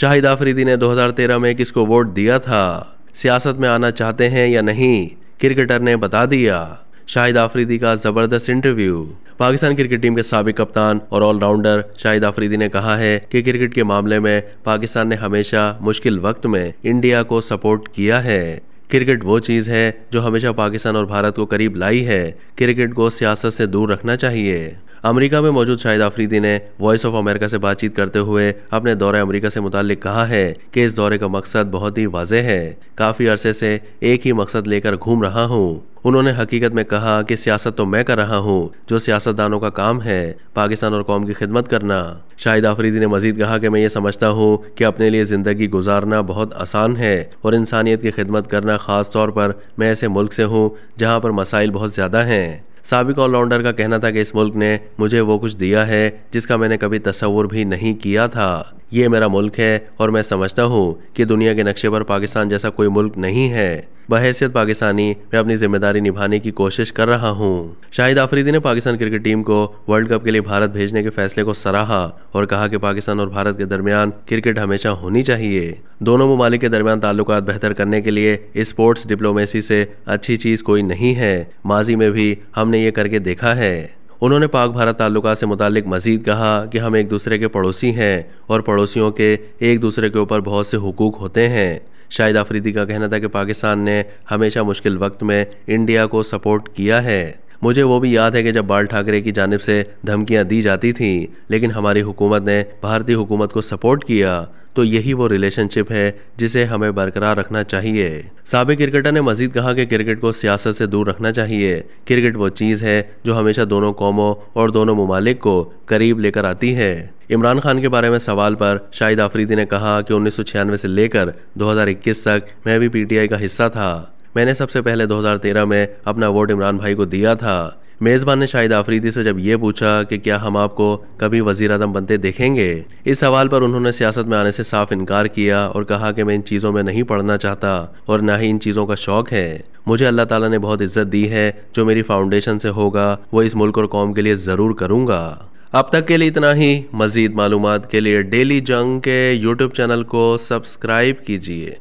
शाहिद आफरीदी ने 2013 में किसको वोट दिया था सियासत में आना चाहते हैं या नहीं क्रिकेटर ने बता दिया शाहिद आफरीदी का जबरदस्त इंटरव्यू पाकिस्तान क्रिकेट टीम के सबक कप्तान और ऑलराउंडर शाहिद आफरीदी ने कहा है कि क्रिकेट के मामले में पाकिस्तान ने हमेशा मुश्किल वक्त में इंडिया को सपोर्ट किया है क्रिकेट वो चीज़ है जो हमेशा पाकिस्तान और भारत को करीब लाई है क्रिकेट को सियासत से दूर रखना चाहिए अमेरिका में मौजूद शाहिद आफरीदी ने वॉइस ऑफ अमेरिका से बातचीत करते हुए अपने दौरे अमेरिका से मुतालिक कहा है कि इस दौरे का मकसद बहुत ही वाजह है काफ़ी अरसे से एक ही मकसद लेकर घूम रहा हूँ उन्होंने हकीकत में कहा कि सियासत तो मैं कर रहा हूँ जो सियासतदानों का काम है पाकिस्तान और कौम की खिदमत करना शाहिद आफरीदी ने मजीद कहा कि मैं ये समझता हूँ कि अपने लिए ज़िंदगी गुजारना बहुत आसान है और इंसानियत की खिदमत करना ख़ास तौर पर मैं ऐसे मुल्क से हूँ जहाँ पर मसाइल बहुत ज़्यादा हैं सबक ऑलराउंडर का कहना था कि इस मुल्क ने मुझे वो कुछ दिया है जिसका मैंने कभी तस्वूर भी नहीं किया था ये मेरा मुल्क है और मैं समझता हूँ कि दुनिया के नक्शे पर पाकिस्तान जैसा कोई मुल्क नहीं है बहसीत पाकिस्तानी मैं अपनी जिम्मेदारी निभाने की कोशिश कर रहा हूँ शाहिद आफरीदी ने पाकिस्तान क्रिकेट टीम को वर्ल्ड कप के लिए भारत भेजने के फैसले को सराहा और कहा कि पाकिस्तान और भारत के दरमियान क्रिकेट हमेशा होनी चाहिए दोनों ममालिक के दरमियान ताल्लुक बेहतर करने के लिए स्पोर्ट्स डिप्लोमेसी से अच्छी चीज़ कोई नहीं है माजी में भी हमने ये करके देखा है उन्होंने पाक भारत ताल्लुका से मुतक मजीद कहा कि हम एक दूसरे के पड़ोसी हैं और पड़ोसियों के एक दूसरे के ऊपर बहुत से हकूक़ होते हैं शाहिद आफरीदी का कहना था कि पाकिस्तान ने हमेशा मुश्किल वक्त में इंडिया को सपोर्ट किया है मुझे वो भी याद है कि जब बाल ठाकरे की जानब से धमकियाँ दी जाती थीं लेकिन हमारी हुकूमत ने भारतीय हुकूमत को सपोर्ट किया तो यही वो रिलेशनशिप है जिसे हमें बरकरार रखना चाहिए सबक क्रिकेटर ने मजीद कहा कि क्रिकेट को सियासत से दूर रखना चाहिए क्रिकेट वो चीज़ है जो हमेशा दोनों कौमों और दोनों ममालिक को करीब लेकर आती है इमरान खान के बारे में सवाल पर शाहिद आफरीदी ने कहा कि उन्नीस से लेकर 2021 तक मैं भी पीटीआई का हिस्सा था मैंने सबसे पहले 2013 में अपना वोट इमरान भाई को दिया था मेज़बान ने शाहिद आफरीदी से जब ये पूछा कि क्या हम आपको कभी वज़ी अजम बनते देखेंगे इस सवाल पर उन्होंने सियासत में आने से साफ इनकार किया और कहा कि मैं इन चीज़ों में नहीं पढ़ना चाहता और ना ही इन चीज़ों का शौक है मुझे अल्लाह ताला ने बहुत इज्जत दी है जो मेरी फाउंडेशन से होगा वो इस मुल्क और कौम के लिए ज़रूर करूँगा अब तक के लिए इतना ही मज़ीद मालूम के लिए डेली जंग के यूट्यूब चैनल को सब्सक्राइब कीजिए